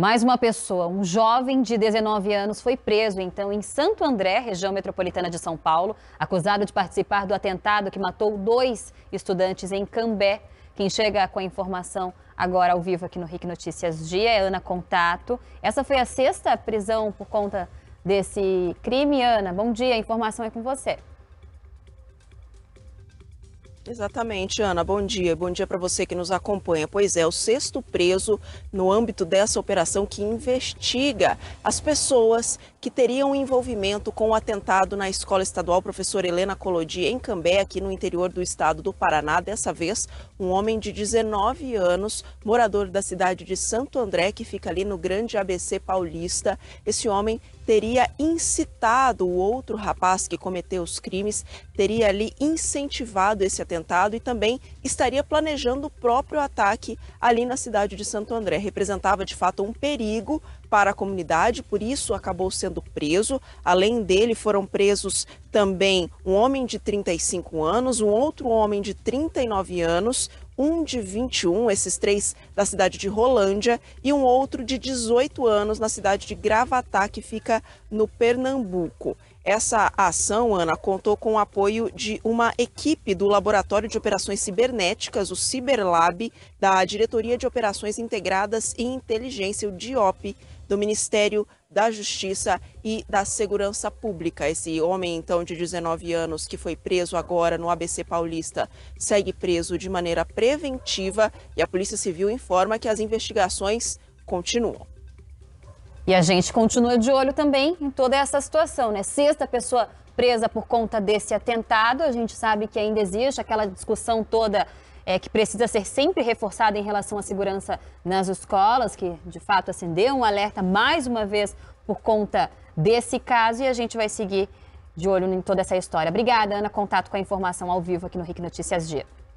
Mais uma pessoa, um jovem de 19 anos, foi preso então em Santo André, região metropolitana de São Paulo, acusado de participar do atentado que matou dois estudantes em Cambé. Quem chega com a informação agora ao vivo aqui no RIC Notícias Dia é Ana Contato. Essa foi a sexta prisão por conta desse crime. Ana, bom dia, a informação é com você. Exatamente, Ana. Bom dia. Bom dia para você que nos acompanha. Pois é, o sexto preso no âmbito dessa operação que investiga as pessoas que teriam envolvimento com o atentado na Escola Estadual Professor Helena Colodi em Cambé, aqui no interior do estado do Paraná. Dessa vez, um homem de 19 anos, morador da cidade de Santo André, que fica ali no Grande ABC Paulista. Esse homem teria incitado o outro rapaz que cometeu os crimes, teria ali incentivado esse atentado atentado e também estaria planejando o próprio ataque ali na cidade de Santo André. Representava de fato um perigo para a comunidade, por isso acabou sendo preso. Além dele, foram presos também um homem de 35 anos, um outro homem de 39 anos, um de 21, esses três da cidade de Rolândia, e um outro de 18 anos na cidade de Gravatá, que fica no Pernambuco. Essa ação, Ana, contou com o apoio de uma equipe do Laboratório de Operações Cibernéticas, o Ciberlab, da Diretoria de Operações Integradas e Inteligência, o DIOP, do Ministério da Justiça e da Segurança Pública. Esse homem, então, de 19 anos, que foi preso agora no ABC Paulista, segue preso de maneira preventiva e a Polícia Civil informa que as investigações continuam. E a gente continua de olho também em toda essa situação, né? Sexta pessoa presa por conta desse atentado, a gente sabe que ainda existe aquela discussão toda é, que precisa ser sempre reforçada em relação à segurança nas escolas, que de fato acendeu um alerta mais uma vez por conta desse caso e a gente vai seguir de olho em toda essa história. Obrigada, Ana. Contato com a informação ao vivo aqui no RIC Notícias Dia.